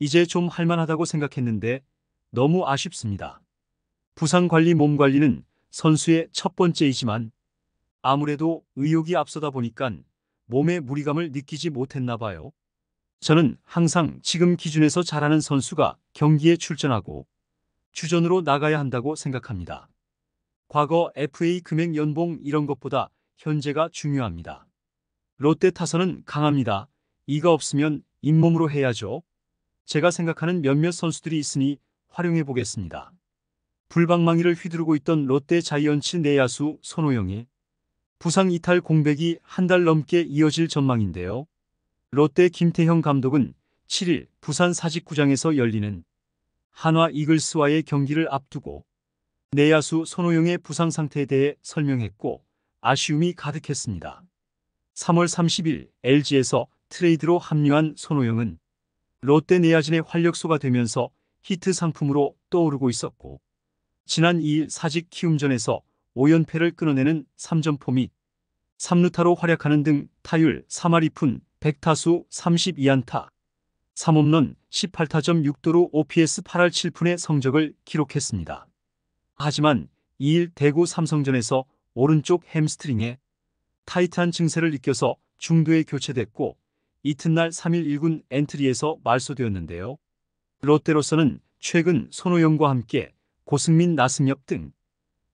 이제 좀 할만하다고 생각했는데 너무 아쉽습니다. 부상관리 몸관리는 선수의 첫 번째이지만 아무래도 의욕이 앞서다 보니깐 몸에 무리감을 느끼지 못했나 봐요. 저는 항상 지금 기준에서 잘하는 선수가 경기에 출전하고 주전으로 나가야 한다고 생각합니다. 과거 FA 금액 연봉 이런 것보다 현재가 중요합니다. 롯데 타선은 강합니다. 이가 없으면 잇몸으로 해야죠. 제가 생각하는 몇몇 선수들이 있으니 활용해 보겠습니다. 불방망이를 휘두르고 있던 롯데 자이언츠 내야수 손호영의 부상 이탈 공백이 한 달 넘게 이어질 전망인데요. 롯데 김태형 감독은 7일 부산 사직구장에서 열리는 한화 이글스와의 경기를 앞두고 내야수 손호영의 부상 상태에 대해 설명했고 아쉬움이 가득했습니다. 3월 30일 LG에서 트레이드로 합류한 손호영은 롯데네아진의 활력소가 되면서 히트 상품으로 떠오르고 있었고 지난 2일 사직 키움전에서 5연패를 끊어내는 3점포 및3루타로 활약하는 등 타율 3할 2푼 100타수 32안타 3홈런 18타점6도로 OPS 8할 7푼의 성적을 기록했습니다. 하지만 2일 대구 삼성전에서 오른쪽 햄스트링에 타이트한 증세를 느껴서 중도에 교체됐고 이튿날 3일 1군 엔트리에서 말소되었는데요. 롯데로서는 최근 손호영과 함께 고승민, 나승엽 등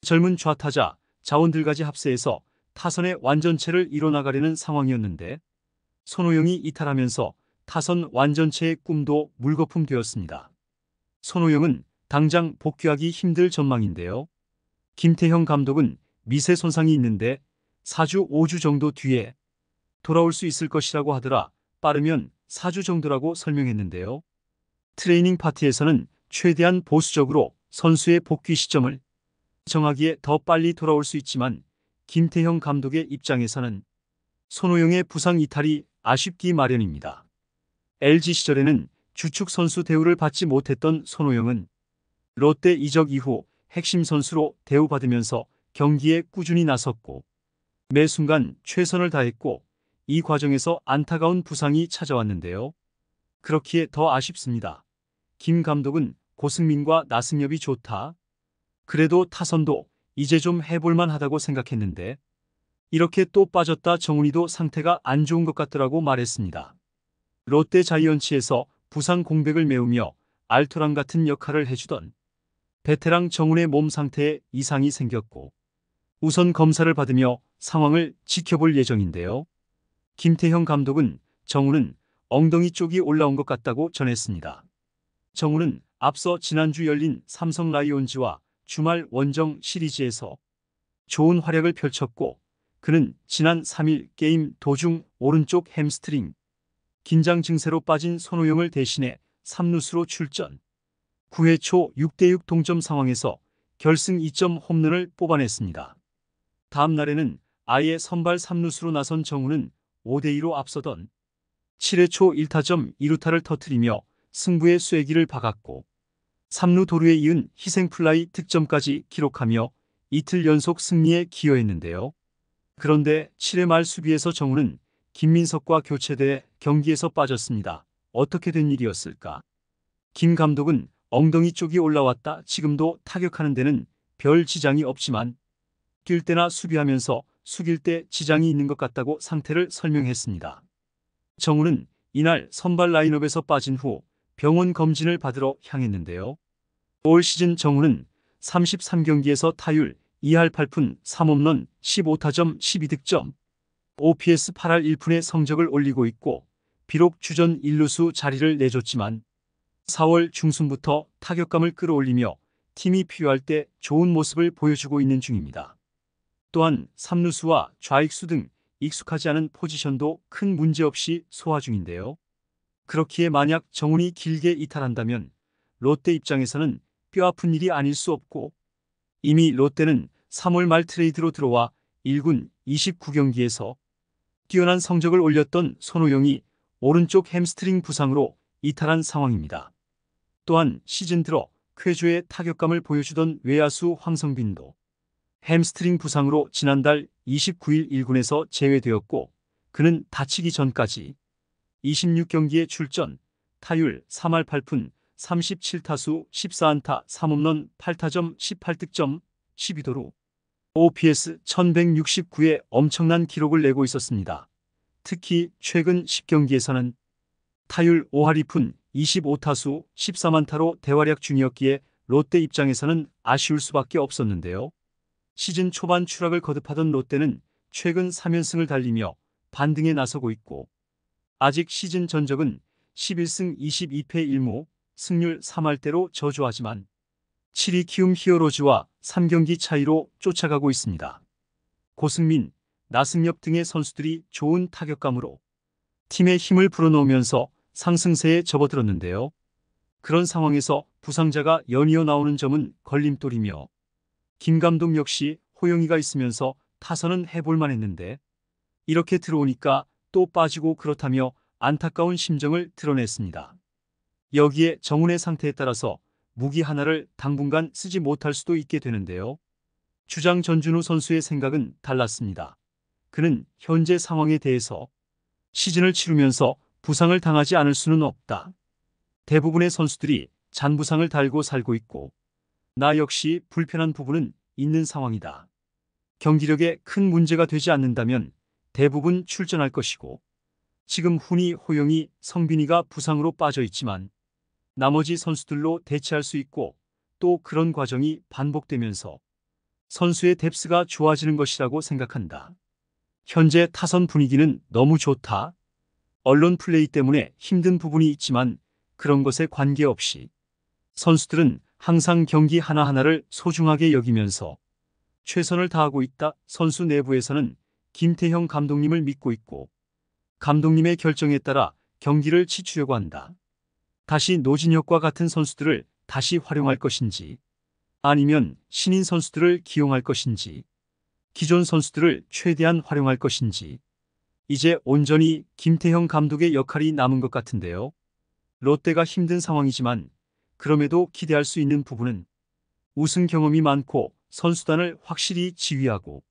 젊은 좌타자, 자원들까지 합세해서 타선의 완전체를 이뤄나가려는 상황이었는데 손호영이 이탈하면서 타선 완전체의 꿈도 물거품 되었습니다. 손호영은 당장 복귀하기 힘들 전망인데요. 김태형 감독은 미세 손상이 있는데 4주 5주 정도 뒤에 돌아올 수 있을 것이라고 하더라 빠르면 4주 정도라고 설명했는데요. 트레이닝 파티에서는 최대한 보수적으로 선수의 복귀 시점을 정하기에 더 빨리 돌아올 수 있지만 김태형 감독의 입장에서는 손호영의 부상 이탈이 아쉽기 마련입니다. LG 시절에는 주축 선수 대우를 받지 못했던 손호영은 롯데 이적 이후 핵심 선수로 대우받으면서 경기에 꾸준히 나섰고 매 순간 최선을 다했고 이 과정에서 안타까운 부상이 찾아왔는데요. 그렇기에 더 아쉽습니다. 김 감독은 고승민과 나승엽이 좋다. 그래도 타선도 이제 좀 해볼만 하다고 생각했는데 이렇게 또 빠졌다 정훈이도 상태가 안 좋은 것 같더라고 말했습니다. 롯데 자이언츠에서 부상 공백을 메우며 알토랑 같은 역할을 해주던 베테랑 정훈의 몸 상태에 이상이 생겼고 우선 검사를 받으며 상황을 지켜볼 예정인데요. 김태형 감독은 정우는 엉덩이 쪽이 올라온 것 같다고 전했습니다. 정우는 앞서 지난주 열린 삼성 라이온즈와 주말 원정 시리즈에서 좋은 활약을 펼쳤고 그는 지난 3일 게임 도중 오른쪽 햄스트링 긴장 증세로 빠진 손호영을 대신해 3루수로 출전 9회 초 6대6 동점 상황에서 결승 2점 홈런을 뽑아냈습니다. 다음 날에는 아예 선발 3루수로 나선 정우는 5대2로 앞서던 7회 초 1타점 2루타를 터트리며 승부의 쐐기를 박았고 3루 도루에 이은 희생플라이 득점까지 기록하며 이틀 연속 승리에 기여했는데요. 그런데 7회 말 수비에서 정우는 김민석과 교체돼 경기에서 빠졌습니다. 어떻게 된 일이었을까? 김 감독은 엉덩이 쪽이 올라왔다 지금도 타격하는 데는 별 지장이 없지만 뛸 때나 수비하면서 숙일 때 지장이 있는 것 같다고 상태를 설명했습니다. 정우는 이날 선발 라인업에서 빠진 후 병원 검진을 받으러 향했는데요. 올 시즌 정우는 33경기에서 타율 2할 8푼 3홈런 15타점 12득점 OPS 8할 1푼의 성적을 올리고 있고 비록 주전 1루수 자리를 내줬지만 4월 중순부터 타격감을 끌어올리며 팀이 필요할 때 좋은 모습을 보여주고 있는 중입니다. 또한 삼루수와 좌익수 등 익숙하지 않은 포지션도 큰 문제 없이 소화 중인데요. 그렇기에 만약 정훈이 길게 이탈한다면 롯데 입장에서는 뼈아픈 일이 아닐 수 없고 이미 롯데는 3월 말 트레이드로 들어와 1군 29경기에서 뛰어난 성적을 올렸던 손호영이 오른쪽 햄스트링 부상으로 이탈한 상황입니다. 또한 시즌 들어 쾌조의 타격감을 보여주던 외야수 황성빈도 햄스트링 부상으로 지난달 29일 1군에서 제외되었고 그는 다치기 전까지 26경기에 출전, 타율 3할 8푼, 37타수 14안타 3홈런 8타점 18득점 12도로 OPS 1169의 엄청난 기록을 내고 있었습니다. 특히 최근 10경기에서는 타율 5할 2푼 25타수 1 4안타로 대활약 중이었기에 롯데 입장에서는 아쉬울 수밖에 없었는데요. 시즌 초반 추락을 거듭하던 롯데는 최근 3연승을 달리며 반등에 나서고 있고 아직 시즌 전적은 11승 22패 1무 승률 3할대로 저조하지만 7위 키움 히어로즈와 3경기 차이로 쫓아가고 있습니다. 고승민, 나승엽 등의 선수들이 좋은 타격감으로 팀의 힘을 불어넣으면서 상승세에 접어들었는데요. 그런 상황에서 부상자가 연이어 나오는 점은 걸림돌이며 김 감독 역시 호영이가 있으면서 타선은 해볼만 했는데 이렇게 들어오니까 또 빠지고 그렇다며 안타까운 심정을 드러냈습니다. 여기에 정훈의 상태에 따라서 무기 하나를 당분간 쓰지 못할 수도 있게 되는데요. 주장 전준우 선수의 생각은 달랐습니다. 그는 현재 상황에 대해서 시즌을 치르면서 부상을 당하지 않을 수는 없다. 대부분의 선수들이 잔부상을 달고 살고 있고 나 역시 불편한 부분은 있는 상황이다. 경기력에 큰 문제가 되지 않는다면 대부분 출전할 것이고 지금 훈이, 호영이, 성빈이가 부상으로 빠져 있지만 나머지 선수들로 대체할 수 있고 또 그런 과정이 반복되면서 선수의 뎁스가 좋아지는 것이라고 생각한다. 현재 타선 분위기는 너무 좋다. 언론 플레이 때문에 힘든 부분이 있지만 그런 것에 관계없이 선수들은 항상 경기 하나하나를 소중하게 여기면서 최선을 다하고 있다. 선수 내부에서는 김태형 감독님을 믿고 있고 감독님의 결정에 따라 경기를 치추려고 한다. 다시 노진혁과 같은 선수들을 다시 활용할 것인지 아니면 신인 선수들을 기용할 것인지 기존 선수들을 최대한 활용할 것인지 이제 온전히 김태형 감독의 역할이 남은 것 같은데요. 롯데가 힘든 상황이지만 그럼에도 기대할 수 있는 부분은 우승 경험이 많고 선수단을 확실히 지휘하고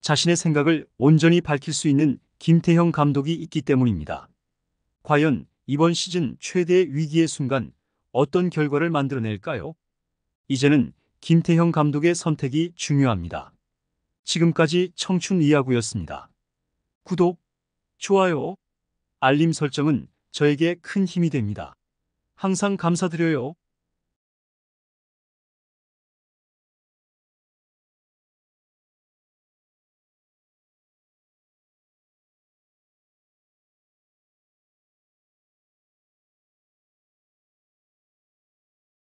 자신의 생각을 온전히 밝힐 수 있는 김태형 감독이 있기 때문입니다. 과연 이번 시즌 최대의 위기의 순간 어떤 결과를 만들어낼까요? 이제는 김태형 감독의 선택이 중요합니다. 지금까지 청춘 이야구였습니다. 구독, 좋아요, 알림 설정은 저에게 큰 힘이 됩니다. 항상 감사드려요.